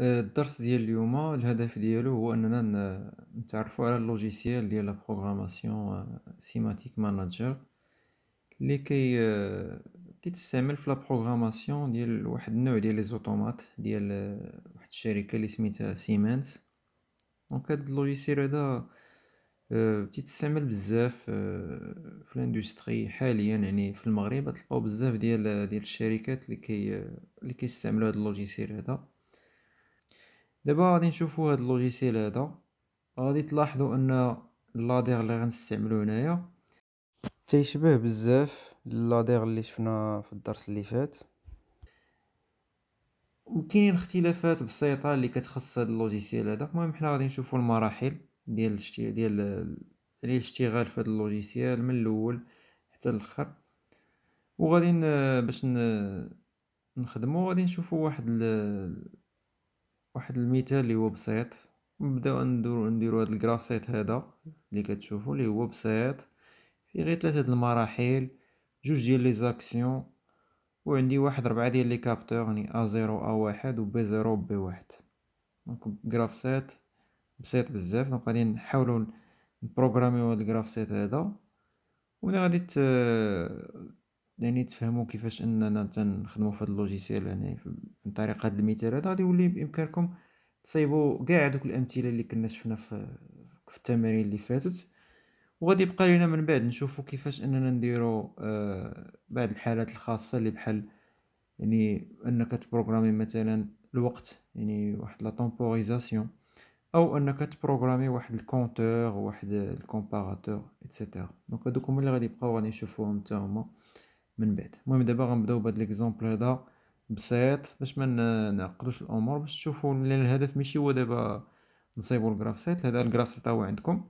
آه، الدرس ديال اليوم الهدف ديالو هو اننا نتعرفوا على اللوجيسيال ديال لا بروغراماسيون سيماتيك ماناجر اللي كي آه، كيتستعمل في لا بروغراماسيون ديال واحد النوع ديال لي زوتومات ديال آه، واحد الشركه اللي سميتها سيمنز دونك هاد اللوجيسيال هذا كيتستعمل بزاف في الاندستري حاليا يعني في المغرب تلقاو بزاف ديال ديال الشركات اللي كي اللي كيستعملوا هاد اللوجيسيال هذا دابا غادي نشوفو هاد اللوجيسيال هذا غادي تلاحظوا ان اللادير اللي غنستعملو هنايا تيشبه بزاف اللادير اللي شفنا في الدرس اللي فات وكاينين اختلافات بسيطه اللي كتخص هاد اللوجيسيال هذا المهم حنا غادي نشوفو المراحل ديال الاشتغال ديال الاشتغال في هاد اللوجيسيال من الاول حتى الاخر وغادي باش نخدمو غادي نشوفو واحد واحد المثال اللي هو بسيط نبداو نديرو نديرو هذا الكراسيت هذا اللي كتشوفوا اللي هو بسيط فيه غير ثلاثه د المراحل جوج ديال لي زاكسيون وعندي واحد ربعة ديال لي كابتور يعني ا زيرو ا واحد و بي زيرو بي واحد دونك سيت بسيط بزاف دونك غادي نحاولو نبروغراميو هاد سيت هذا وملي غادي يعني تفهموا كيفاش اننا تنخدموا في هذا اللوجيسيال يعني عن طريق هذا المثال هذا غادي يولي بامكانكم تصايبوا كاع دوك الامثله اللي كنا شفنا في في التمارين اللي فاتت وغادي يبقى لينا من بعد نشوفوا كيفاش اننا نديروا آه بعض الحالات الخاصه اللي بحال يعني انك تبروغرامي مثلا الوقت يعني واحد لا تومبوريزاسيون او انك تبروغرامي واحد الكونتور واحد الكومباراتور ايتترا دونك هادوك هما اللي غادي يبقاو غادي نشوفوهم حتى هما من بعد المهم دابا غنبداو بهاد ليكزومبل هذا بسيط باش ما نعقدوش الامور باش تشوفوا لان الهدف ماشي هو دابا نصيبوا الجراف سيت هذا الجراف سيت هو عندكم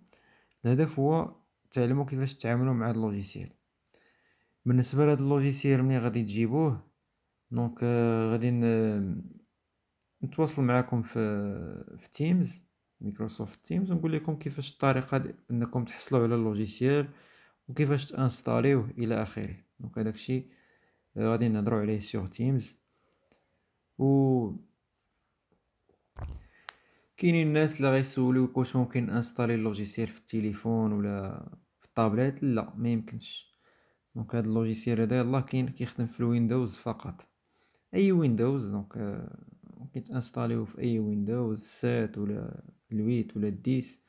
الهدف هو تعلموا كيفاش تتعاملوا مع هاد اللوجيسيال بالنسبه لهاد اللوجيسيال ملي غادي تجيبوه دونك آه، غادي نتواصل معكم في في تيمز مايكروسوفت تيمز ونقول لكم كيفاش الطريقه انكم تحصلوا على اللوجيسيال وكيفاش تانستاليوه الى اخره دونك هذاك الشيء غادي نهضروا عليه سيغ تيمز و كاينين الناس اللي غيسولو واش ممكن انستالي اللوجيسيال في التليفون ولا في الطابلات لا ما يمكنش دونك هذا اللوجيسيال هذا يلاه كاين كيخدم في الويندوز فقط اي ويندوز دونك آه، ممكن تنستاليو في اي ويندوز 7 ولا الويت ولا الديس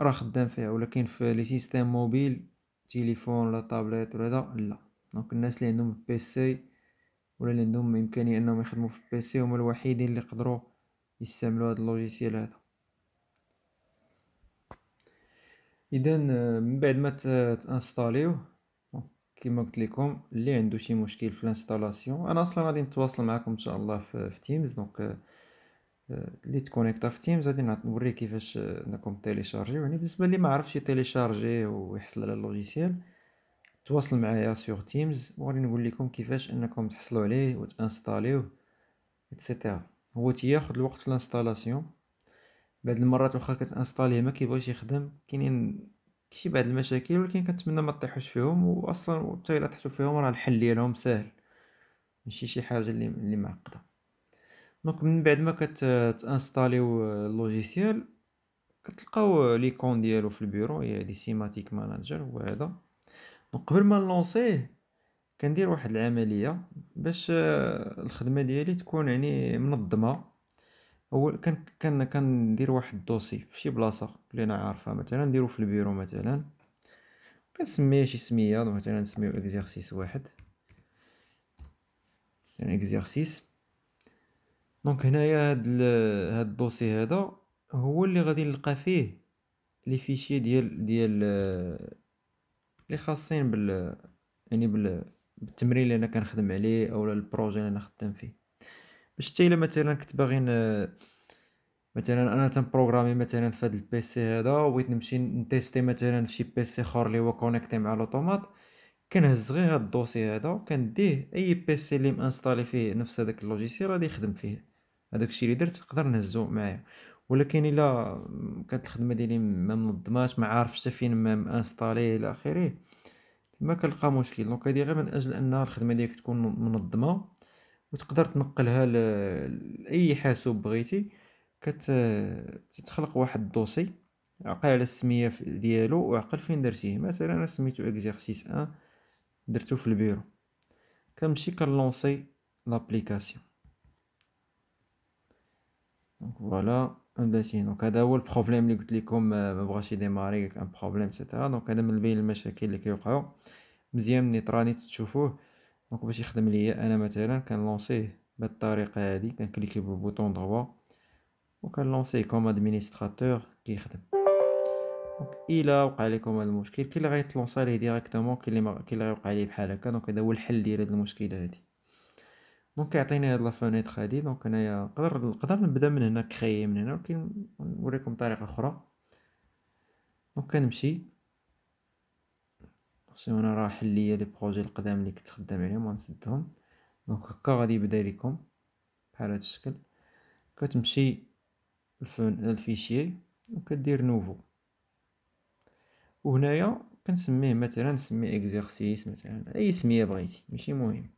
راه خدام فيها ولكن في لي سيستيم موبيل تليفون ولا طابليت ولا هذا لا دونك الناس اللي عندهم بيسي ولا اللي عندهم امكانيه انهم يخدموا في سي هما الوحيدين اللي يقدروا يستعملوا هذا اللوجيسيال هذا اذا من بعد ما تانستاليوه كما قلت لكم اللي عنده شي مشكل في الانستالاسيون انا اصلا غادي نتواصل معكم ان شاء الله في, في تيمز دونك اللي تكونيكتا في تيمز غادي نوريه كيفاش انكم تيليشارجيو يعني بالنسبه اللي ما عرفش يتيليشارجي ويحصل على اللوجيسيال تواصل معايا سيغ تيمز وغادي نقول لكم كيفاش انكم تحصلوا عليه وتانستاليوه اتسيتيرا هو تياخد الوقت في الانستالاسيون بعض المرات واخا كتانستاليه ما كيبغيش يخدم كاينين شي بعض المشاكل ولكن كنتمنى ما تطيحوش فيهم واصلا حتى الا طحتو فيهم راه الحل ديالهم ساهل ماشي شي حاجه اللي اللي معقده دونك من بعد ما كتانستاليو آه، اللوجيسيال كتلقاو آه، ليكون ديالو في البيرو هي هادي سيماتيك مانجر هو هذا دونك قبل ما نلونسيه كندير واحد العمليه باش آه، الخدمه ديالي تكون يعني منظمه اول كان كان كندير واحد الدوسي في شي بلاصه اللي انا عارفها مثلا نديرو في البيرو مثلا كنسميه شي سميه مثلا نسميو اكزيرسيس واحد يعني اكزيرسيس دونك هنايا هاد هاد الدوسي هذا هو اللي غادي نلقى فيه لي فيشي ديال ديال اللي خاصين بال يعني بال بالتمرين اللي انا كنخدم عليه اولا البروجي اللي انا خدام فيه باش حتى الا مثلا كنت باغي مثلا انا تنبروغرامي مثلا في هذا البيسي هذا وبغيت نمشي نتيستي مثلا في شي بيسي اخر اللي هو كونيكتي مع لوطومات كنهز غير هاد الدوسي هذا وكنديه اي بيسي اللي مانستالي فيه نفس هذاك اللوجيسيال غادي يخدم فيه هذاك الشيء اللي درت نقدر نهزو معايا ولكن الا كانت الخدمه ديالي ما منظماش ما عارفش حتى فين ما انستالي الى اخره ما كنلقى مشكل دونك هادي غير من اجل ان الخدمه ديالك تكون منظمه وتقدر تنقلها لاي حاسوب بغيتي كتخلق واحد الدوسي عقل على السميه ديالو وعقل فين درتيه مثلا انا سميتو اكزيرسيس 1 درتو في البيرو كنمشي كنلونسي لابليكاسيون دونك فوالا دونك هذا هو البروبليم اللي قلت لكم ما آه، بغاش يديماري ان بروبليم سيتيرا دونك هذا من بين المشاكل اللي كيوقعوا مزيان ملي تراني تشوفوه دونك باش يخدم ليا انا مثلا كنلونسيه بهاد الطريقه هادي كنكليكي بالبوطون دروا وكنلونسيه كوم ادمنستراتور كيخدم دونك الى وقع لكم هذا المشكل كي اللي غيتلونسا ليه ديريكتومون كي اللي كي اللي غيوقع ليه بحال هكا دونك هذا هو الحل ديال هاد المشكله هادي دونك يعطيني هاد لافونيتر هادي دونك انايا نقدر نقدر نبدا من هنا كريي من هنا ولكن نوريكم طريقه اخرى دونك كنمشي سي انا راه حل ليا لي بروجي القدام اللي كنت خدام عليهم غنسدهم دونك هكا غادي يبدا لكم بحال هاد الشكل كتمشي الفون و وكدير نوفو وهنايا كنسميه مثلا نسميه اكزرسيس مثلا اي سميه بغيتي ماشي مهم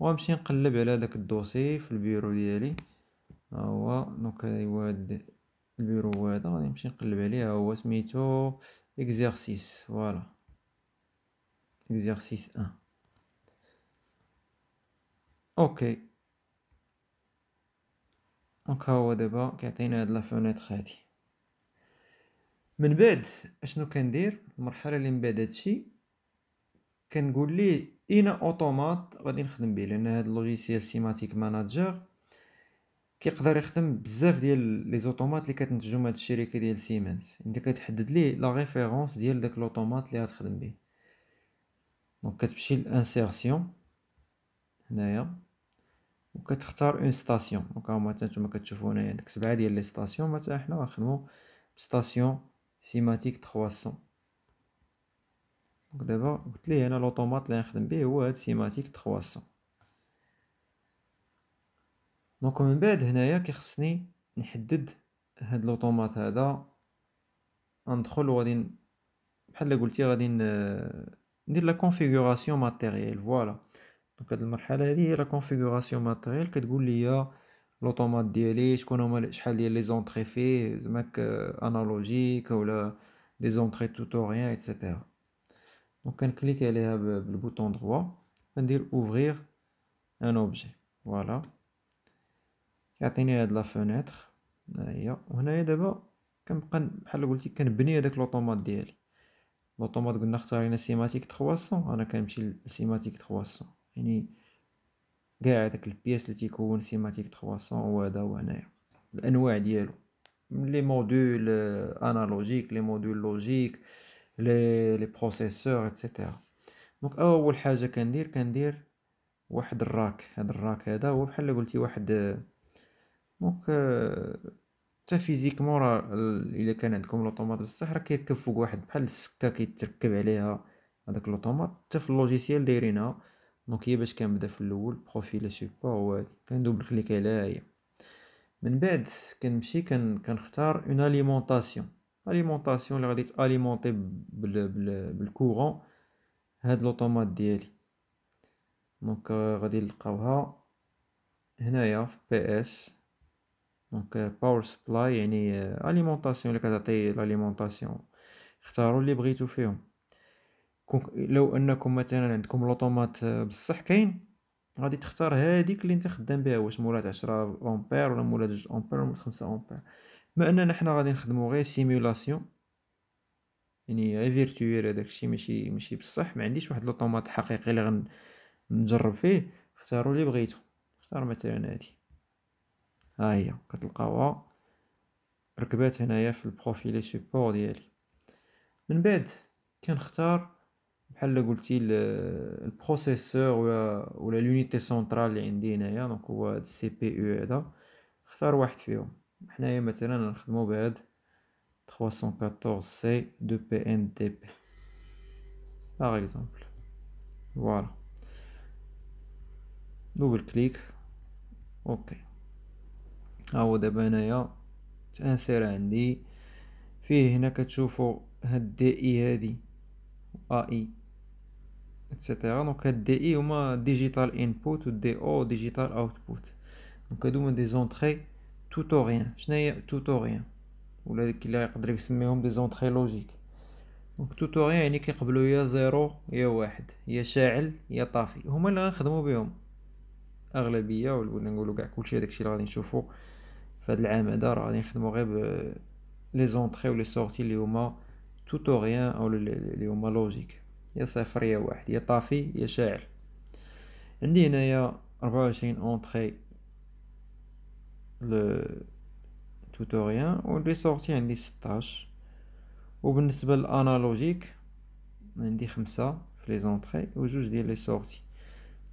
وغنمشي نقلب على داك الدوسي في البيرو ديالي ها هو دونك هاد البيرو هذا غادي نمشي نقلب عليه ها هو سميتو اكزرسيس فوالا اكزرسيس 1 اوكي دونك ها هو دابا كيعطينا هاد لا فونيتر هادي من بعد اشنو كندير المرحله اللي من بعد هادشي كنقول ليه اين اوتومات غادي نخدم به لان هذا اللوجيسيال سيماتيك ماناجر كيقدر يخدم بزاف ديال لي زوتومات اللي كتنتجهم هاد الشركه ديال سيمنز انت كتحدد ليه لا ريفيرونس ديال داك لوتومات اللي غتخدم به دونك كتمشي للانسيرسيون هنايا وكتختار اون ستاسيون دونك هما نتوما كتشوفو هنايا ديك سبعه ديال لي ستاسيون مثلا حنا غنخدمو بستاسيون سيماتيك 300 دونك دابا قلت ليه انا لوطومات اللي غنخدم به هو هاد سيماتيك 300 دونك من بعد هنايا كيخصني نحدد هاد لوطومات هذا ندخل وغادي بحال قلتي غادي ندير لا كونفيغوراسيون ماتيريال فوالا دونك هاد المرحله هادي هي لا كونفيغوراسيون ماتيريال كتقول ليا لوطومات ديالي شكون هما شحال ديال لي زونطري فيه زعما انالوجيك ولا دي زونطري توتوريان ايتترا On peut cliquer sur le bouton droit pour ouvrir un objet. Voilà. Il y a une fenêtre. On a une fenêtre. On a une fenêtre. On a une automatique. L'automatique est une scimatique 300. On a une scimatique 300. On pièce qui est une scimatique 300. On a une autre. Les modules euh, analogiques, les modules logiques. لي لي بروسيسور ايتترا دونك اول حاجه كندير كندير واحد الراك هذا الراك هذا هو بحال قلتي واحد دونك حتى فيزيكمون راه الا كان عندكم لوطوماط بصح راه كيركب فوق واحد بحال السكه كيتركب عليها هذاك لوطوماط حتى في اللوجيسيال دايرينها دونك هي باش كنبدا في الاول بروفيل سوبور هو هادي كندوبل كليك عليها هي من بعد كنمشي كنختار اون اليمونطاسيون اليمونطاسيون اللي غادي تاليمونطي بالكورون هاد لوطومات ديالي دونك غادي نلقاوها هنايا في بي اس دونك باور سبلاي يعني اليمونطاسيون اللي كتعطي لاليمونطاسيون اختاروا اللي بغيتو فيهم لو انكم مثلا عندكم لوطومات بصح كاين غادي تختار هذيك اللي انت خدام بها واش مولات 10 امبير ولا مولات 2 امبير ولا 5 امبير ما اننا حنا غادي نخدمو غير سيمولاسيون يعني غير فيرتويال هذاك الشيء ماشي ماشي بصح ما عنديش واحد لوطوماط حقيقي اللي غنجرب فيه اختاروا اللي بغيتو اختار مثلا هادي ها هي كتلقاوها ركبات هنايا في البروفيل سيبور ديالي من بعد كنختار بحال قلتي البروسيسور ولا ولا لونيتي سونترال اللي عندي هنايا دونك هو السي بي يو هذا اختار واحد فيهم حنايا مثلا نخدمو بهاد 314 سي دو بي ان تي بي باغ اكزومبل فوالا دوبل كليك اوكي هاهو دابا هنايا تانسير عندي فيه هنا كتشوفو هاد دي اي هادي ا اي اتسيتيرا دونك هاد دي اي هما ديجيتال انبوت و دي او ديجيتال اوتبوت دونك هادو هما دي زونطخي توتوريان شناهي توتوريان ولا ديك اللي يقدر يسميهم دي زونتري لوجيك دونك توتوريان يعني كيقبلو يا زيرو يا واحد يا شاعل يا طافي هما اللي غنخدمو بهم اغلبيه ولا نقولو كاع كلشي داكشي اللي غادي نشوفو في هذا العام هذا راه غادي نخدمو غير لي زونتري ولي سورتي اللي هما توتوريان او اللي هما لوجيك يا صفر يا واحد يا طافي يا شاعل عندي هنايا 24 اونتري التوتوريان واللي صورتي عندي ستاش وبالنسبة للانالوجيك عندي خمسة في لي زونطري وجوج ديال لي سورتي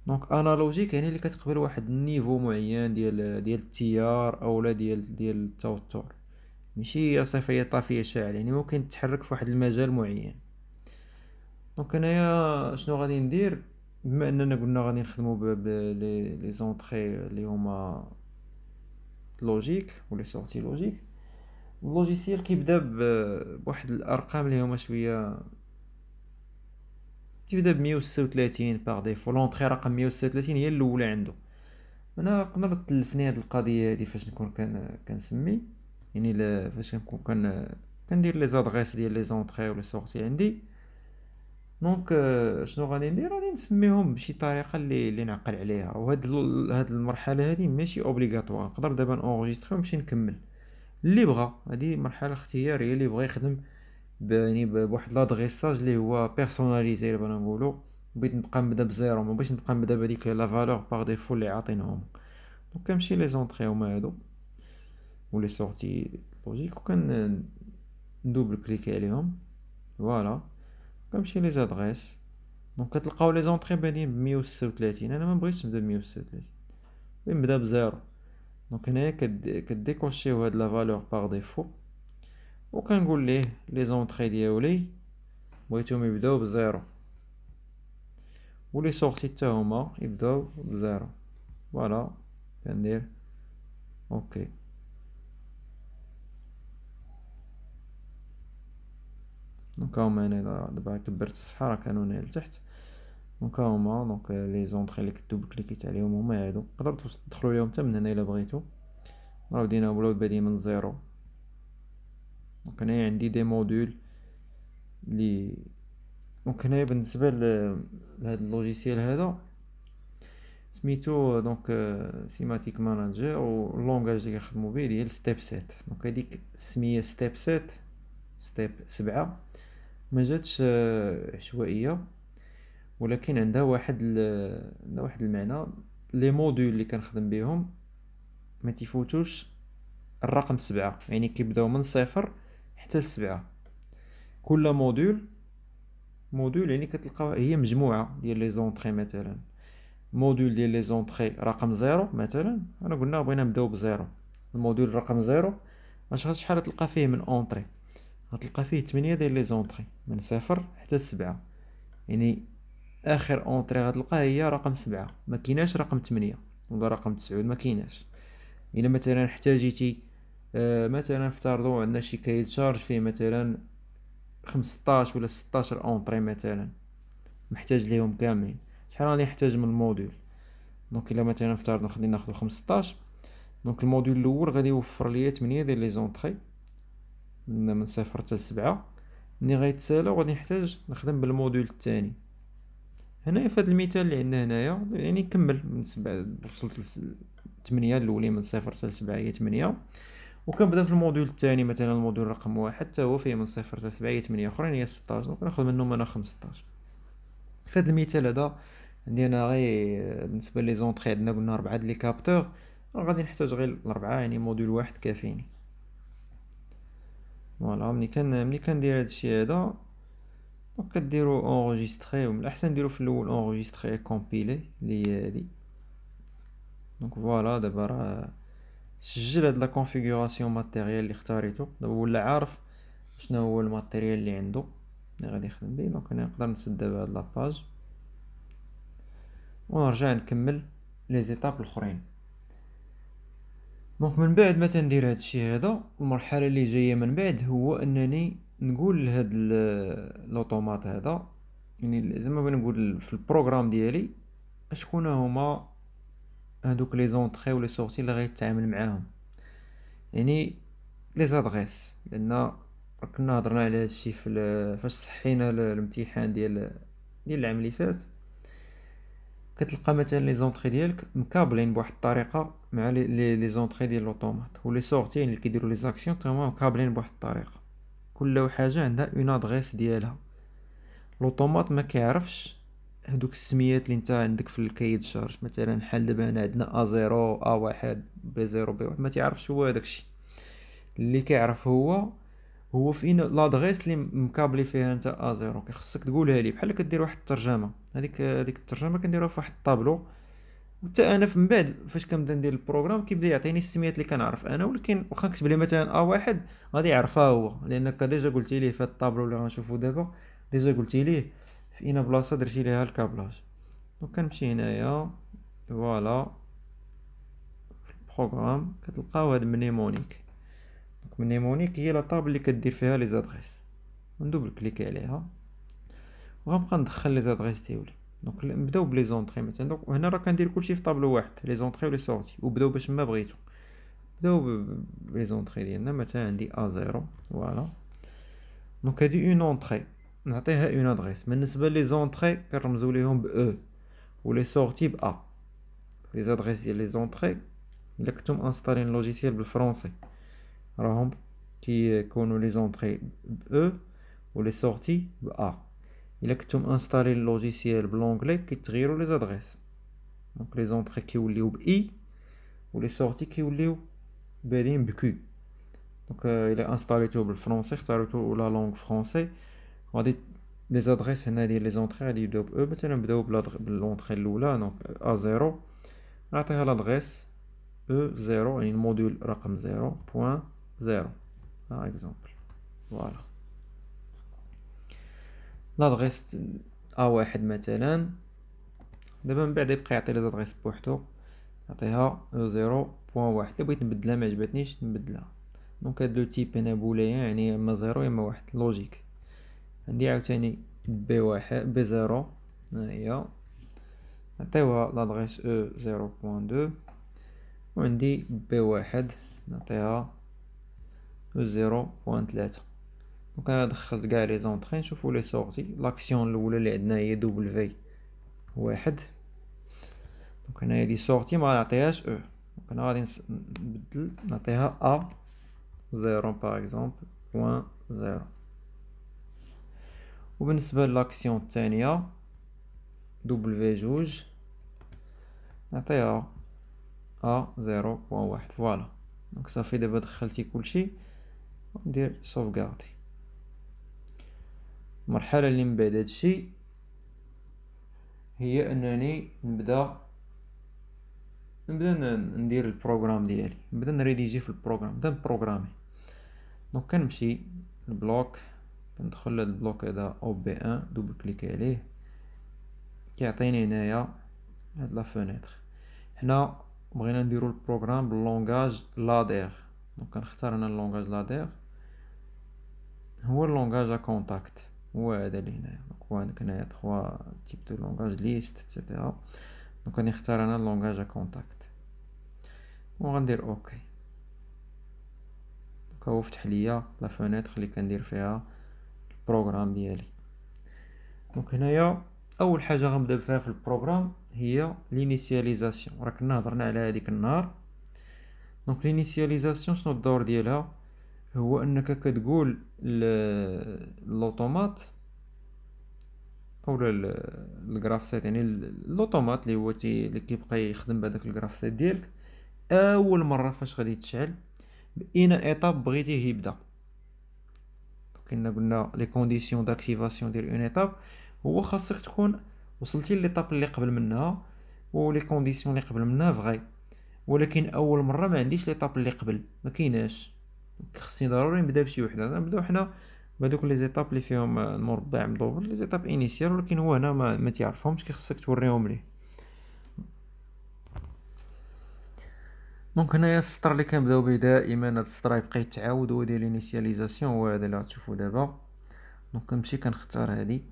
دونك انالوجيك يعني اللي كتقبل واحد النيفو معين ديال ديال التيار اولا ديال ديال التوتر ماشي هي صفريه طافيه شاعل يعني ممكن تتحرك في واحد المجال معين دونك انايا شنو غادي ندير بما اننا قلنا غادي نخدمو لي زونطري اللي هما لوجيك ولا سورتي لوجيك اللوجيسيال كيبدا بواحد الارقام اللي هما شويه كيبدا ب 136 باغ ديفو لونطري رقم 136 هي الاولى عنده انا قدرت تلفني هاد القضيه هادي فاش نكون كان كنسمي يعني فاش كنكون كندير لي زادغيس ديال لي زونطري ولا سورتي عندي دونك آه، شنو غادي ندير غادي نسميهم بشي طريقه اللي اللي نعقل عليها وهاد هاد المرحله هادي ماشي اوبليغاتوار نقدر دابا نونغيستري ونمشي نكمل اللي بغى هادي مرحله اختياريه اللي بغى يخدم يعني بواحد لادريساج اللي هو بيرسوناليزي دابا نقولو بغيت نبقى نبدا بزيرو ما بغيتش نبقى نبدا بهاديك لا فالور باغ ديفو اللي عاطينهم دونك كنمشي لي زونطري هما هادو ولي سورتي لوجيك وكن ندوبل كليك عليهم فوالا كنمشي لي زادغيس دونك كتلقاو لي زونطري بادين ب 136 انا ما بغيتش نبدا ب 136 بغيت نبدا بزيرو دونك هنايا كديكوشيو هاد لا فالور باغ ديفو وكنقول ليه لي زونطري ديالي بغيتهم يبداو بزيرو ولي سورتي حتى هما يبداو بزيرو فوالا كندير اوكي دونك هاهما انا دابا كبرت الصفحه راه كانوا هنا لتحت دونك هاهما دونك لي زونطري اللي كدوبل كليكيت عليهم هما هادو تقدر تدخلوا ليهم حتى من هنا الا بغيتو راه بدينا بلود بادي من زيرو دونك هنايا عندي دي مودول لي دونك هنايا بالنسبه لهاد اللوجيسيال هذا سميتو دونك سيماتيك مانجر واللونغاج لي كنخدمو بيه هي ستيب سيت دونك هاديك السميه ستيب سيت ستيب سبعة ما جاتش آه، عشوائيه ولكن عندها واحد عندها واحد المعنى لي موديول اللي كنخدم بهم ما تيفوتوش الرقم سبعة يعني كيبداو من صفر حتى لسبعة كل موديول موديول يعني كتلقاو هي مجموعه ديال لي زونطخي مثلا موديول ديال لي زونطخي رقم زيرو مثلا انا قلنا بغينا نبداو بزيرو المودول رقم زيرو اش شحال تلقى فيه من اونطري غتلقى فيه 8 ديال لي زونطري من صفر حتى السبعة يعني اخر اونطري غتلقاها هي رقم سبعة ما كيناش رقم 8 ولا رقم 9 ما كيناش الا مثلا احتاجيتي آه مثلا افترضوا عندنا شي كايل شارج فيه مثلا 15 ولا 16 اونطري مثلا محتاج ليهم كاملين شحال راني نحتاج من الموديول دونك الا مثلا افترضنا خلينا ناخذ 15 دونك الموديول الاول غادي يوفر ليا 8 ديال لي زونطري من من صفر حتى سبعة ملي غيتسالى غادي نحتاج نخدم بالموديول الثاني هنايا في هذا المثال اللي عندنا هنايا يعني كمل من سبعة وصلت لثمانية الاولي من صفر حتى سبعة هي ثمانية وكنبدا في الموديول الثاني مثلا الموديول رقم واحد حتى هو فيه من صفر حتى سبعة هي ثمانية اخرين هي ستاش دونك ناخد منهم انا خمسطاش في هذا المثال هذا عندي انا غير بالنسبه لي زونطري عندنا قلنا ربعه لي كابتور غادي نحتاج غير الاربعه يعني موديول واحد كافيني فوالا ملي كان ملي كندير هادشي هذا دونك كديرو و ومن الاحسن نديرو في الاول اونغيستري كومبيلي اللي هي هادي دونك فوالا دابا راه سجل هاد لا كونفيغوراسيون ماتيريال اللي اختاريتو دابا ولا عارف شنو هو الماتيريال اللي عندو اللي غادي يخدم به دونك انا نقدر نسد دابا هاد لاباج ونرجع نكمل لي زيتاب الاخرين دونك من بعد ما تندير هذا الشيء هذا المرحله اللي جايه من بعد هو انني نقول لهاد لوتومات هذا يعني زعما بغينا نقول في البروغرام ديالي شكون هما هادوك لي زونطري ولي سورتي اللي غيتعامل معاهم يعني لي زادريس لان كنا هضرنا على هادشي في فاش صحينا الامتحان ديال ديال العام اللي فات كتلقى مثلا لي زونطري ديالك مكابلين بواحد الطريقه مع لي لي زونطري ديال لوطوماط ولي سورتين اللي كيديروا لي زاكسيون تما مكابلين بواحد الطريقه كل حاجه عندها اون ادريس ديالها لوطوماط ما كيعرفش هذوك السميات اللي انت عندك في الكيد شارج مثلا بحال دابا هنا عندنا ا زيرو ا واحد بي زيرو بي واحد ما تعرفش هو هداكشي اللي كيعرف هو هو فين لادغيس اللي مكابلي فيها انت زيرو كيخصك تقولها لي بحال كدير واحد الترجمه هذيك هذيك الترجمه كنديرها في واحد الطابلو وحتى انا من بعد فاش كنبدا ندير البروغرام كيبدا يعطيني السميات اللي كنعرف انا ولكن واخا نكتب لي مثلا ا واحد غادي يعرفها هو لانك ديجا قلتي ليه في هاد الطابلو اللي غنشوفو دابا ديجا قلتي ليه في اين بلاصه درتي ليها الكابلاج دونك كنمشي هنايا فوالا في البروغرام كتلقاو هاد منيمونيك ميمونيك هي لا طاب اللي كدير فيها لي زادريس ندوبل كليك عليها وغنبقى ندخل لي زادريس ديالي دونك نبداو بلي زونطري مثلا دونك هنا راه كندير كلشي في طابلو واحد لي زونطري ولي سورتي وبداو باش ما بغيتو نبداو بلي زونطري ديالنا مثلا عندي ا زيرو فوالا دونك هادي اون اونطري نعطيها اون ادريس بالنسبه لي زونطري كنرمزو ليهم ب او e. ولي سورتي ب ا لي زادريس ديال لي زونطري الا كنتم انستالين لوجيسيال بالفرونسي Qui connaît les entrées E ou les sorties A? Il a installé le logiciel de l'anglais qui tire les adresses. Donc les entrées qui ont lieu I ou les sorties qui ont lieu BDMQ. Donc euh, il a installé le français, la langue française. des adresses dit les entrées de E, maintenant on dit faire e, l'entrée A0. On l'adresse E0 et le module RAM0. 0 par exemple فوالا l'adresse ا واحد مثلا دابا من بعد يبقى يعطي لي زادغيس بوحدو نعطيها او زيرو واحد الا بغيت نبدلها ما عجبتنيش نبدلها دونك هاد لو تيب هنا بوليان يعني يا اما زيرو يا اما واحد لوجيك عندي عاوتاني بي 1 بي زيرو ها هي نعطيوها لادريس او e زيرو وعندي بي واحد نعطيها و بوان تلاتة دونك انا دخلت كاع لي زونطخي نشوفو لي سورتي لاكسيون الاولى اللي عندنا هي دوبل في واحد دونك انا هادي سورتي مغنعطيهاش او دونك انا غادي نبدل نعطيها ا زيرو باغ اكزومبل بوان زيرو وبالنسبة للاكسيون الثانية دوبل في جوج نعطيها ا زيرو بوان واحد فوالا دونك صافي دابا دخلتي كلشي وندير سوفغاردي المرحله اللي من بعد هادشي هي انني نبدا نبدا ندير البروغرام ديالي نبدا نريديجي في البروغرام نبدا نبروغرامي دونك كنمشي للبلوك كندخل لهاد البلوك هذا او بي ان دوبل كليك عليه كيعطيني هنايا هاد لا فونيتر حنا بغينا نديرو البروغرام باللونغاج لادير دونك كنختار انا اللونغاج لادير هو اللونغاج ا كونتاكت هو هذا اللي هنايا دونك هو عندك هنايا تخوا تيب دو لونغاج ليست اتسيتيرا دونك اختار انا لونغاج ا كونتاكت وغندير اوكي دونك هو فتح ليا لا فونيتر اللي كندير فيها البروغرام ديالي دونك هنايا اول حاجه غنبدا بها في البروغرام هي لينيسياليزاسيون راه كنا هضرنا على هذيك النهار دونك لينيسياليزاسيون شنو الدور ديالها هو انك كتقول للوطومات او سيت يعني لوطومات اللي هو تي اللي كيبقى يخدم بهذاك سيت ديالك اول مره فاش غادي تشعل باين ايطاب بغيتيه يبدا كنا قلنا لي كونديسيون داكتيفاسيون ديال اون ايطاب هو خاصك تكون وصلتي ليطاب اللي قبل منها ولي كونديسيون اللي قبل منها فغي ولكن اول مره ما عنديش ليطاب اللي قبل ما كايناش خصني ضروري نبدا بشي وحده نبداو حنا بهذوك لي زيتاب اللي فيهم المربع مدور لي زيتاب انيسيال ولكن هو هنا ما, ما تيعرفهمش كيخصك توريهم ليه دونك هنايا السطر اللي كنبداو به دائما هاد السطر يبقى يتعاود هو ديال انيسياليزاسيون هو هذا اللي غتشوفو دابا دونك كنمشي كنختار هادي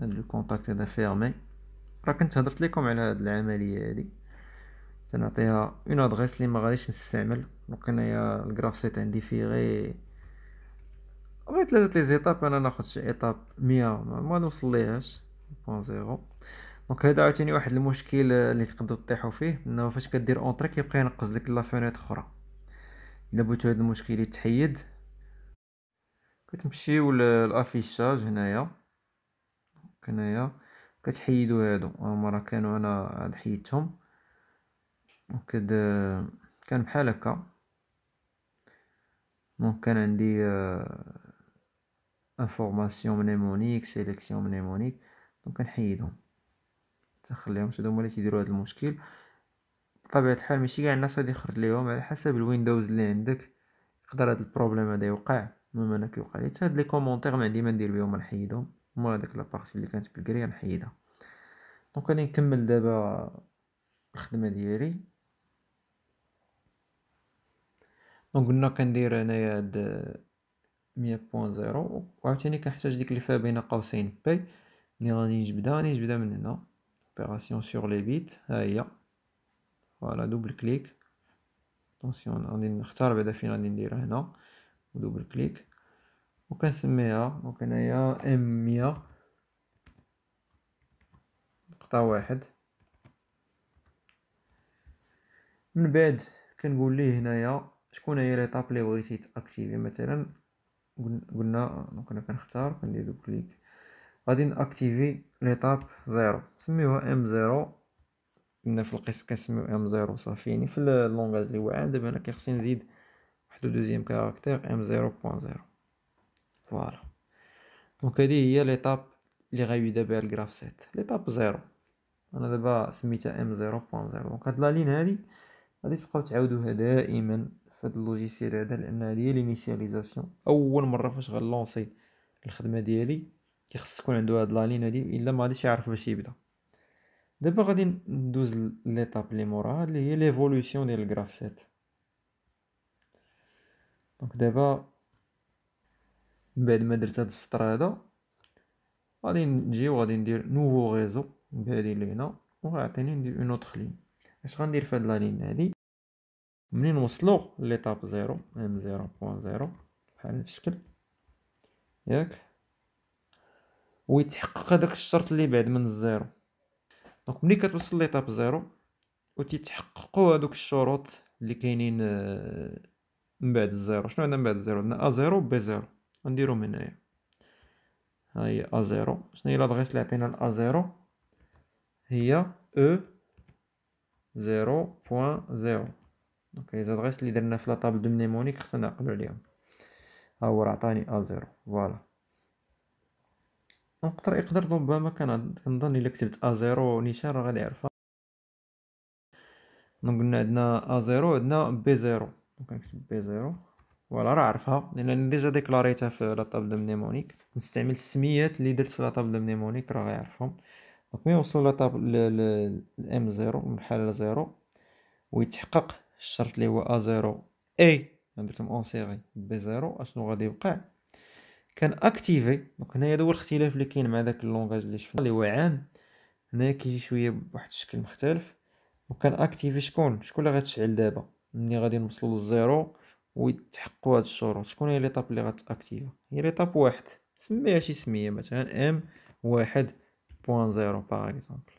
هاد لو كونتاكت هذا فيرمي راه كنت هضرت لكم على هاد العمليه هادي تنعطيها اون ادريس اللي ما غاديش نستعمل دونك انايا سيت عندي فيه غير بغيت ثلاثه لي زيتاب انا ناخذ شي ايطاب 100 ما نوصل ليهاش بون زيرو دونك هذا عاوتاني واحد المشكل اللي تقدروا تطيحوا فيه انه فاش كدير اونطري كيبقى ينقص لك لا فينيت اخرى الا بغيتو هذا المشكل يتحيد كتمشيو للافيشاج هنايا هنايا كتحيدوا هادو هما راه كانوا انا عاد حيدتهم وكد كان بحال هكا دونك كان عندي انفورماسيون ميمونيك سيليكسيون ميمونيك دونك كنحيدهم تنخليهمش هادو هما اللي تيديروا هاد المشكل بطبيعه الحال ماشي كاع الناس غادي يخرج ليهم على حسب الويندوز اللي عندك يقدر هاد البروبليم هذا يوقع المهم انا كيوقع لي حتى هاد لي كومونتير ما عندي ما ندير بهم نحيدهم هما هذاك بارتي اللي كانت بالكري نحيدها دونك غادي نكمل دابا الخدمه ديالي دونك قلنا كندير هنايا هاد مية زيرو وعاوتاني كنحتاج ديك الفا بين قوسين بي اللي غادي نجبدها غادي نجبدها من هنا اوبيراسيون سور لي بيت ها هي فوالا دوبل كليك اتونسيون غادي نختار بعدا فين غادي نديرها هنا ودوبل كليك وكنسميها دونك هنايا ام مية نقطة واحد من بعد كنقول ليه هنايا شكون هي طاب لي بغيتي تاكتيفي مثلا قلنا دونك انا كنختار كندير كليك غادي ناكتيفي طاب زيرو سميوها ام زيرو كنا في القسم كنسميو ام زيرو صافي يعني في اللونغاج اللي هو عام دابا انا كيخصني نزيد واحد دوزيام كاركتير ام زيرو بوان زيرو فوالا دونك هادي هي طاب لي غيبدا بها الجراف سيت طاب زيرو انا دابا سميتها ام زيرو بوان زيرو دونك هاد لا لين هادي غادي تبقاو تعاودوها دائما في هذا اللوجيسيال هذا لان هذه هي لينيسياليزاسيون اول مره فاش غنلونسي الخدمه ديالي كيخص تكون عنده هاد لالين هادي الا ما غاديش يعرف باش يبدا دابا غادي ندوز ليطاب لي موراها اللي هي ليفولوسيون ديال الجراف سيت دونك دابا من بعد ما درت هاد السطر هذا غادي نجي وغادي ندير نوفو ريزو بهادي اللي هنا وغيعطيني ندير اون اوتر لين اش غندير في هاد لالين هادي منين وصلوا ليطاب زيرو ام زيرو بوان زيرو بحال هاد الشكل ياك ويتحقق هذاك الشرط اللي بعد من الزيرو دونك ملي كتوصل ليطاب زيرو وتيتحققوا هادوك الشروط اللي كاينين آه، من بعد الزيرو شنو عندنا من بعد الزيرو عندنا ا زيرو بي زيرو من هنايا ها هي ا زيرو شنو هي لادغيس اللي عطينا ل ا زيرو هي او زيرو بوان زيرو دونك لي زادريس اللي درنا في لاطابل دو منيمونيك خصنا نعقلو عليهم ها هو راه عطاني ا زيرو فوالا نقدر يقدر ربما كان كنظن الا كتبت ا زيرو نيشان راه غادي يعرفها دونك قلنا عندنا ا زيرو عندنا بي زيرو دونك نكتب بي زيرو فوالا راه عرفها لان ديجا ديكلاريتها في لاطابل دو منيمونيك نستعمل السميات اللي درت في لاطابل دو منيمونيك راه غيعرفهم دونك ملي طابل ل ام زيرو المرحله زيرو ويتحقق الشرط اللي هو ا زيرو اي درتهم اون سيغي بي زيرو اشنو غادي يوقع كان اكتيفي دونك هنايا هو الاختلاف اللي كاين مع داك اللونغاج اللي شفنا اللي هو عام هنايا كيجي شويه بواحد الشكل مختلف وكان اكتيفي شكون شكون اللي غتشعل دابا ملي غادي نوصلوا للزيرو ويتحققوا هاد الشروط شكون هي لي طاب اللي غتاكتيفا هي لي طاب واحد سميها شي سميه مثلا ام واحد بوان زيرو باغ اكزومبل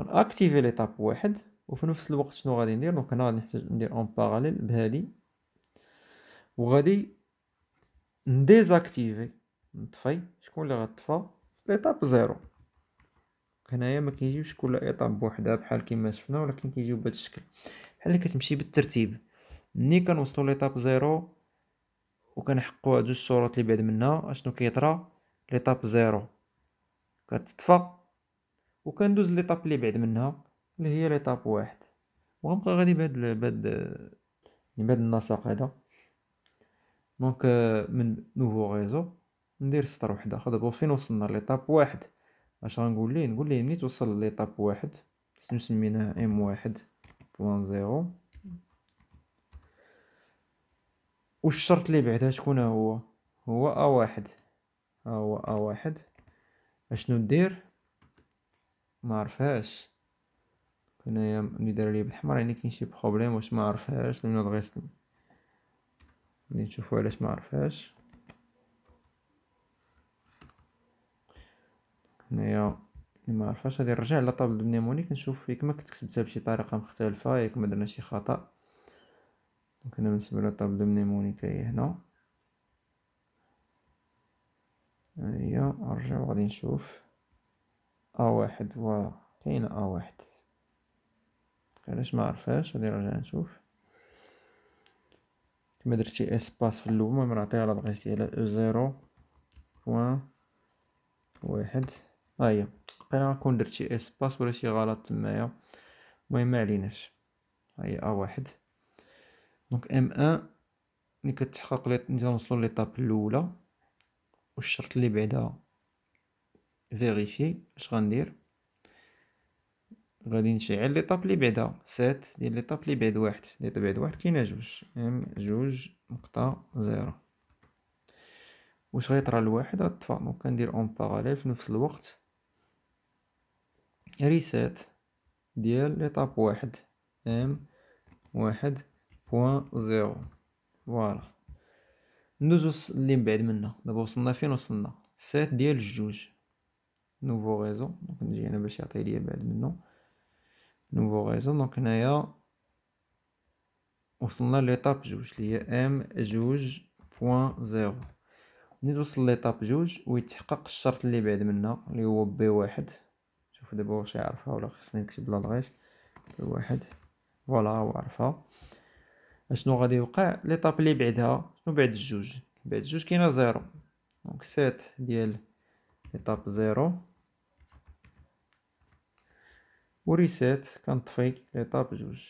غنأكتيفي طاب واحد وفي نفس الوقت شنو غادي ندير دونك هنا غادي نحتاج ندير اون باراليل بهادي وغادي نديزاكتيفي نطفي شكون اللي غطفى ليطاب زيرو هنايا ما كيجيوش كل ايطاب بوحدها بحال كيما شفنا ولكن كيجيو بهذا الشكل بحال اللي كتمشي بالترتيب ملي كنوصلوا ليطاب زيرو وكنحققوا جوج الشروط اللي بعد منها اشنو كيطرى ليطاب زيرو كتطفى وكندوز ليطاب اللي بعد منها اللي هي ليطاب واحد وغنبقى غادي بهاد بهاد يعني بهاد النسق هذا دونك آه، من نوفو ريزو ندير سطر وحده دابا فين وصلنا ليطاب واحد اش غنقول ليه نقول ليه ملي توصل ليطاب واحد سميناه ام واحد بوان زيرو والشرط اللي بعدها شكون هو هو ا واحد هو ا واحد اشنو دير ما عرفهاش هنايا ملي دار ليا بالحمر يعني كاين شي بروبليم واش ما عرفهاش لمن غيسلم غادي نشوفو علاش ما عرفهاش هنايا ما عرفاش غادي نرجع على طابل البنيمونيك نشوف فيك ما كنت كتبتها بشي طريقه مختلفه ياك ما درنا شي خطا دونك انا بالنسبه للطابل البنيمونيك هي هنا هيا نرجع وغادي نشوف ا واحد و كاينه ا واحد علاش ما عرفاش غادي نرجع نشوف كما درتي اسباس في اللوم المهم نعطيها بغيتي ديالها او زيرو بوان واحد ها هي بقينا نكون درتي اسباس ولا شي غلط تمايا المهم ما عليناش ها آه، هي ا واحد دونك ام ان ملي كتحقق لي نوصلو ليطاب الاولى والشرط اللي بعدها فيريفي اش غندير غادي نمشي على ليطاب لي بعدها سات ديال ليطاب لي بعد واحد لي بعد واحد كاينه جوج ام جوج نقطة زيرو واش غيطرى الواحد غطفى دونك كندير اون باراليل في نفس الوقت ريسات ديال ليطاب واحد ام واحد بوان زيرو فوالا ندوزو اللي من بعد منا دابا وصلنا فين وصلنا سات ديال جوج نوفو ريزو دونك نجي انا باش يعطي ليا بعد منه نوفو غيزو دونك هنايا وصلنا ليطاب جوج اللي هي ام جوج بوان زيرو ملي توصل ليطاب جوج ويتحقق الشرط اللي بعد منا اللي هو بي واحد شوف دابا واش يعرفها ولا خصني نكتب لها لغيس بي واحد فوالا هو عرفها اشنو غادي يوقع ليطاب اللي بعدها شنو بعد الجوج بعد الجوج كاينه زيرو دونك سات ديال ليطاب زيرو وريسيت كنطفي ليطاب جوج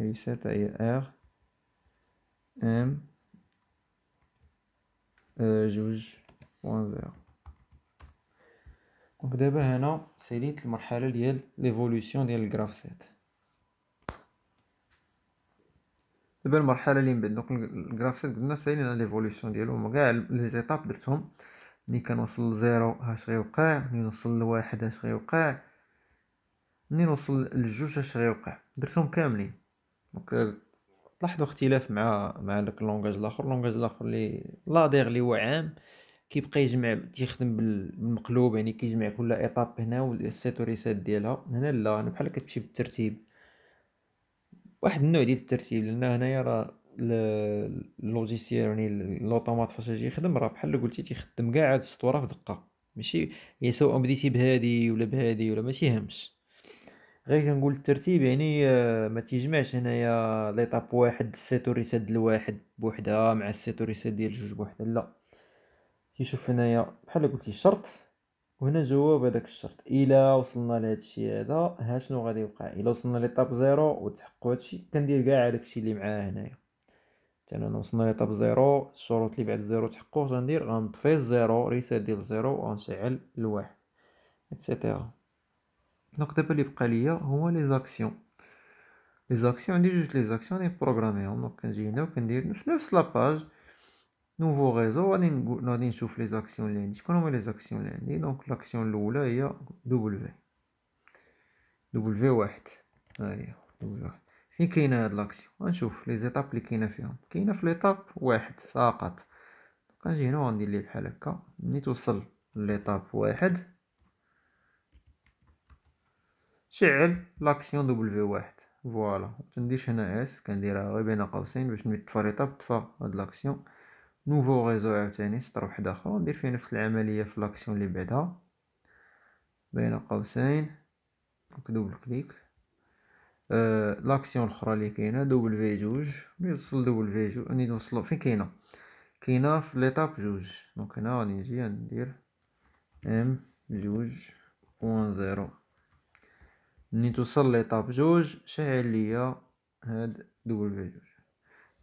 ريسيت هي ار ام جوج بوان زيرو دونك دابا هنا ساليت المرحله ديال ليفولوسيون ديال الجراف سيت دابا المرحله اللي من بعد دونك الجراف سيت قلنا سالينا ليفولوسيون ديالو هما كاع لي زيتاب درتهم ملي كنوصل لزيرو اش غيوقع ملي نوصل لواحد اش غيوقع منين نوصل للجوج اش غيوقع درتهم كاملين دونك تلاحظوا اختلاف مع مع داك لونغاج الاخر لونغاج الاخر اللي لادير اللي هو عام كيبقى يجمع كيخدم بالمقلوب يعني كيجمع كل ايطاب هنا ريسيت ديالها هنا لا انا بحال كتمشي بالترتيب واحد النوع ديال الترتيب لان هنايا راه اللوجيسيال يعني لوطومات فاش يجي يخدم راه بحال قلتي تيخدم كاع هاد السطوره في دقه ماشي يا سواء بديتي بهادي ولا بهادي ولا ما تيهمش غير كنقول الترتيب يعني آه، ما تيجمعش هنايا ليطاب واحد سيتو ريسيت لواحد بوحدها مع سيتو ريسيت ديال جوج بوحدها لا كيشوف هنايا بحال قلتي شرط وهنا جواب هذاك الشرط الا وصلنا لهذا الشيء هذا ها شنو غادي يوقع الا وصلنا لطاب زيرو وتحققوا هذا الشيء كندير كاع هذاك الشيء اللي معاه هنايا مثلا انا وصلنا لطاب زيرو الشروط اللي بعد زيرو تحققوا غندير غنطفي الزيرو ريسيت ديال زيرو ونشعل الواحد اتسيتيرا دونك دابا اللي بقى ليا هو لي زاكسيون لي زاكسيون عندي جوج لي زاكسيون لي بروغراميهم دونك كنجي هنا وكندير في نفس لاباج نوفو ريزو غادي نقول غادي نشوف لي زاكسيون اللي عندي شكون هما لي زاكسيون اللي عندي دونك لاكسيون الاولى هي دبليو دبليو واحد ها هي دبليو واحد فين كاينه هاد لاكسيون غنشوف لي زيتاب اللي كاينه فيهم كاينه في ليتاب واحد ساقط كنجي هنا وغندير ليه بحال هكا ملي توصل ليتاب واحد شعل لاكسيون دبليو واحد فوالا متنديرش هنا اس كنديرها غير بين قوسين باش ملي تفريطه بطفا هاد لاكسيون نوفو ريزو عاوتاني سطر واحد اخر ندير فيه نفس العمليه في لاكسيون اللي بعدها بين قوسين دوبل كليك آه لاكسيون الاخرى اللي كاينه دوبل في جوج نوصل دوبل في جوج ني نوصلو فين كاينه كاينه في ليتاب جوج دونك هنا غادي نجي ندير ام جوج بوان زيرو ملي توصل لطاب جوج شعل ليا هاد في جوج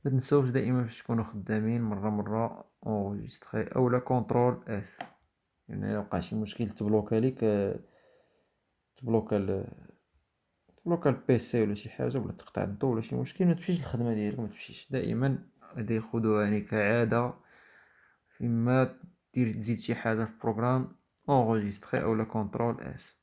ما تنساوش دائما فاش تكونوا خدامين مره مره اونجستري اولا كونترول اس يعني الا وقع شي مشكل تبلوكا ليك تبلوكا ال تبلوكا البيسي ولا شي حاجه ولا تقطع الضو ولا شي مشكل ما تمشيش للخدمه ديالك ما تمشيش دائما هادي خدوها يعني كعاده فيما دير تزيد شي حاجه في البروغرام اونجستري اولا كونترول اس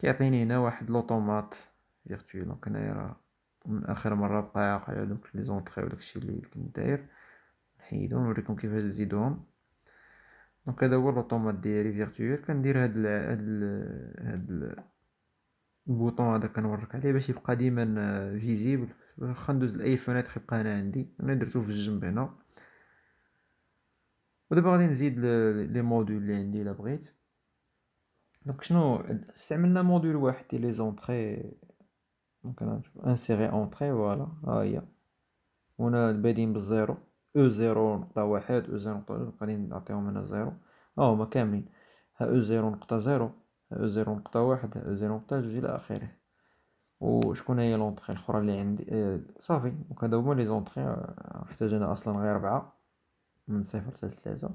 كيعطيني هنا واحد لوطومات فيرتوال دونك هنايا راه من اخر مره بقى واقع دوك لي زونطري داكشي اللي كنت داير نحيدو نوريكم كيفاش نزيدوهم دونك هذا هو لوطومات ديالي فيرتوال كندير هاد الـ هاد الـ هاد الـ البوطون هذا كنورك عليه باش يبقى ديما فيزيبل واخا ندوز لاي فونيتر يبقى هنا عندي انا درتو في الجنب هنا ودابا غادي نزيد لي مودول اللي عندي الا بغيت دونك شنو استعملنا موديول واحد ديال لي زونطري دونك انا نشوف انسيري اونطري فوالا ها هي هنا بادين بالزيرو او زيرو نقطة واحد او زيرو نقطة غادي نعطيهم هنا زيرو ها هما كاملين ها او زيرو نقطة زيرو او زيرو نقطة واحد او زيرو نقطة جوج الى اخره وشكون هي لونطخي الاخرى اللي عندي آه صافي دونك هادو هما لي زونطخي نحتاج انا اصلا غير ربعة من صفر حتى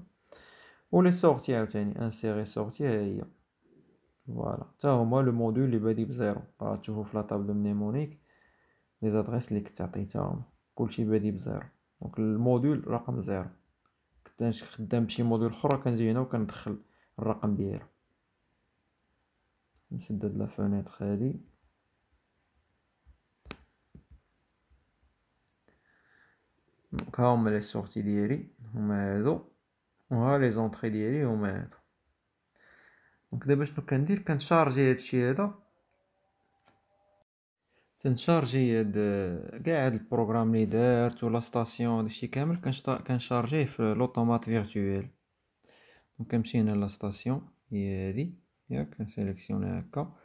و ولي سورتي عاوتاني انسيري سورتي ها هي فوالا حتى هما لو مودول اللي بادي بزيرو راه تشوفو في لاطابل منيمونيك لي زادريس اللي كنت عطيتهم كلشي بادي بزيرو دونك المودول رقم زيرو كنت خدام بشي مودول اخرى كنجي هنا وكندخل الرقم ديالو نسد هاد لافونيتر هادي دونك ها هما لي سورتي ديالي هما هادو وها لي زونتري ديالي هما هادو دونك دابا شنو كندير كنشارجي هادشي هذا تنشارجي هاد كاع هاد البروغرام لي دارت ولا ستاسيون داكشي كامل كنشارجيه في لوطومات فيرتوال دونك كنمشي هنا لاستاسيون هي هادي ياك كنسيليكسيوني هكا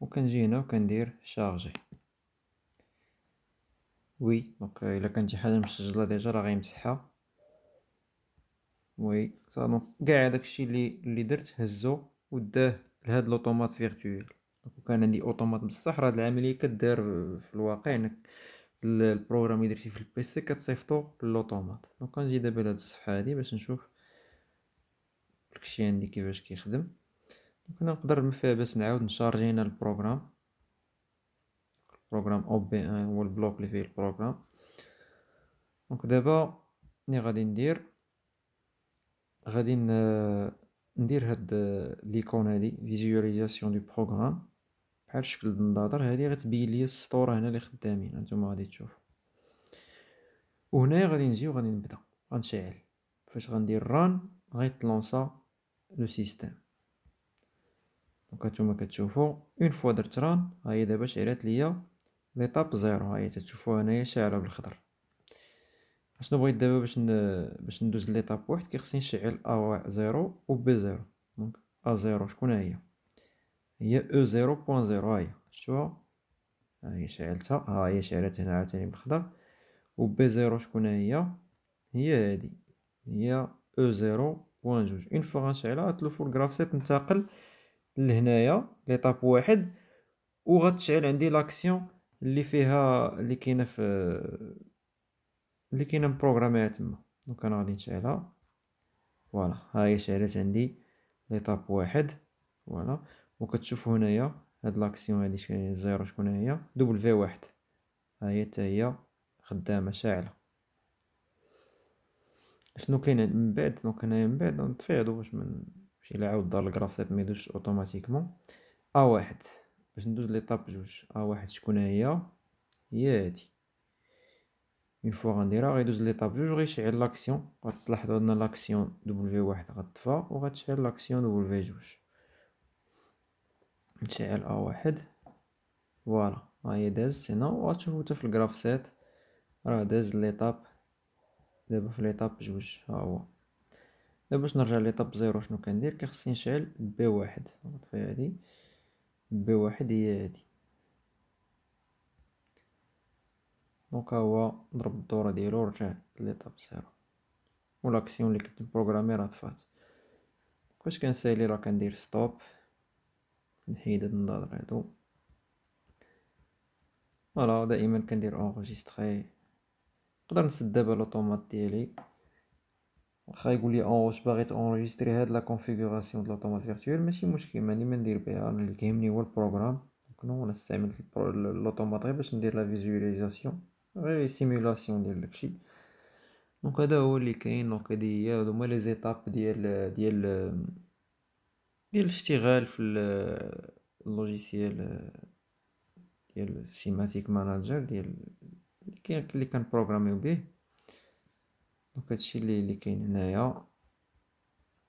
وكنجي هنا وكندير شارجي وي دونك الا كانت شي حاجه مسجله ديجا راه غيمسحها وي صافي دونك كاع داكشي اللي اللي درت هزو وداه لهاد لوطومات فيرتويل كان عندي اوتومات بصح راه العمليه كدار في الواقع يعني انك البروغرام اللي درتي في البيسي كتصيفطو للوطومات دونك غنجي دابا لهاد الصفحه هادي باش نشوف داكشي عندي كيفاش كيخدم دونك انا نقدر من فيها باش نعاود نشارجي هنا البروغرام البروغرام او بي ان هو البلوك اللي فيه البروغرام دونك دابا ني غادي ندير غادي ندير هاد ليكون هادي فيزيواليزاسيون دو بروغرام بحال شكل النظاظر هادي غتبين ليا السطور هنا اللي خدامين هانتوما غادي تشوفوا وهنا غادي نجي وغادي نبدا غنشعل فاش غندير ران غيتلونسا لو سيستيم دونك هانتوما كتشوفوا اون فوا درت ران ها هي دابا شعلت ليا ليطاب زيرو ها هي تتشوفوها هنايا شاعله بالخضر شنو بغيت دابا باش باش ندوز ليطاب واحد كيخصني نشعل ا زيرو و بي زيرو دونك ا زيرو شكون هي هي او e زيرو بوان زيرو هاهي شفتوها هاهي شعلتها ها هي شعلت هنا عاوتاني بالخضر و بي زيرو شكون هي هي هادي هي او e زيرو بوان جوج اون فوا غنشعلها غتلوفو الكراف سيت نتاقل لهنايا ليطاب واحد و غتشعل عندي لاكسيون اللي فيها اللي كاينه في اللي كاينه مبروغراميها تما دونك انا غادي نشعلها فوالا ها هي شعلت عندي ليطاب واحد فوالا وكتشوفوا هنايا هاد لاكسيون هادي شكون يعني زيرو شكون هي دوبل في واحد ها هي حتى هي خدامه شاعله شنو كاين من بعد دونك هنايا من بعد نطفي باش من نمشي لا عاود دار الكراف سيت ما يدوش اوتوماتيكمون ا واحد باش ندوز ليطاب جوج ا واحد شكون هي هي هادي اون فوا غنديرها غيدوز ليطاب جوج غيشعل لاكسيون غتلاحظو ان لاكسيون دبليو واحد و وغتشعل لاكسيون دبليو جوج نشعل ا واحد فوالا هاهي دازت هنا وغتشوفو حتى في الكراف سيت راه داز ليطاب دابا في ليطاب جوج ها هو دابا باش نرجع ليطاب زيرو شنو كندير كيخصني نشعل بي واحد نطفي هادي بي واحد هي هادي دونك هو ضرب الدوره ديالو رجع ليطاب و لاكسيون اللي كنت بروغرامي راه طفات كاش كنسالي راه كندير ستوب نحيد هاد النظر هادو فوالا دائما كندير اونغيستري نقدر نسد دابا لوطومات ديالي واخا يقول لي واش باغي تونغيستري هاد لا كونفيغوراسيون د لوطومات فيرتوال ماشي مشكل ماني ما ندير بها انا كيهمني هو البروغرام دونك انا استعملت لوطومات غير باش ندير لا فيزواليزاسيون غير سيمولاسيون ديال داكشي دونك هذا هو اللي كاين دونك هادي هي هادو لي زيتاب ديال ديال ديال الاشتغال في اللوجيسيال ديال السيماتيك ماناجر ديال اللي كان بروغراميو به دونك هادشي اللي اللي كاين هنايا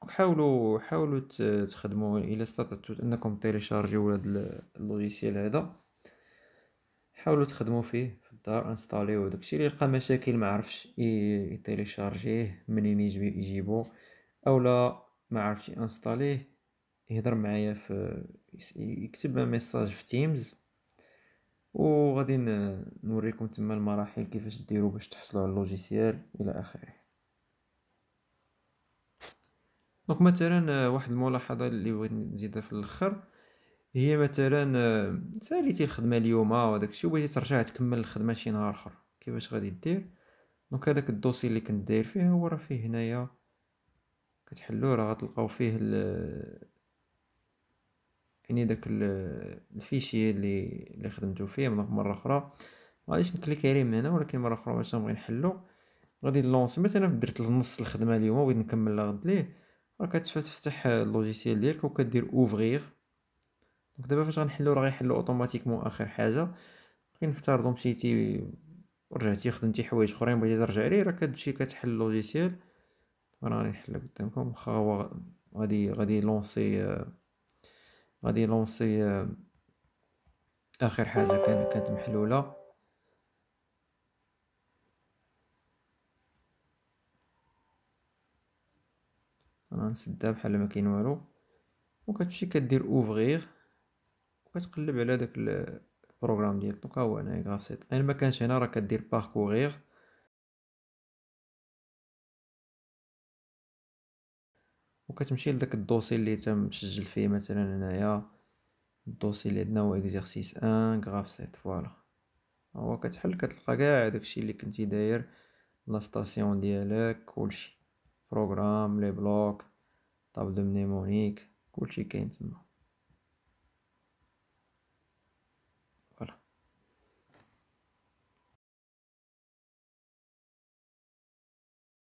حاولوا حاولوا تخدموا الى استطعتوا انكم تيليشارجيو هذا اللوجيسيال هذا حاولوا تخدموا فيه دار انستاليو داكشي اللي لقى مشاكل ما عرفش يتيليشارجيه منين يجي يجيبو اولا ما عرفش انستاليه يهضر معايا في يكتب ميساج في تيمز وغادي نوريكم تما المراحل كيفاش ديروا باش تحصلوا على اللوجيسيال الى اخره دونك مثلا واحد الملاحظه اللي بغيت نزيدها في الاخر هي مثلا آه، ساليتي الخدمه اليوم آه، وداك الشيء بغيتي ترجع تكمل الخدمه شي نهار اخر كيفاش غادي دير دونك هذاك الدوسي اللي كنت داير فيه هو راه فيه هنايا كتحلوه راه غتلقاو فيه ال يعني داك الفيشي اللي اللي خدمتو فيه مره اخرى غاديش نكليك عليه من هنا ولكن مره اخرى باش نبغي نحلو غادي نلونسي مثلا درت نص الخدمه اليوم بغيت نكمل غد ليه راه كتفتح اللوجيسيال ديالك وكدير اوفغيغ دونك دابا فاش غنحلو راه غيحلو اوتوماتيكمون اخر حاجه نفترضو مشيتي رجعتي خدمتي حوايج اخرين بغيتي ترجع ليه راه كتمشي كتحل لوجيسيال غادي نحل قدامكم واخا هو غادي غادي لونسي غادي لونسي اخر حاجه كان كانت محلوله انا غنسدها بحال ما كاين والو وكتمشي كدير اوفغيغ وكتقلب على داك البروغرام ديال دوكا هو هنايا سيت اين ما كانش هنا راه كدير باركوغيغ وكتمشي لداك الدوسي اللي مسجل فيه مثلا هنايا الدوسي اللي عندنا هو اكزرسيس 1 سيت فوالا هو كتحل كتلقى كاع داكشي اللي كنتي داير لا ستاسيون ديالك كلشي بروغرام لي بلوك طابل دو ميمونيك كلشي كاين تما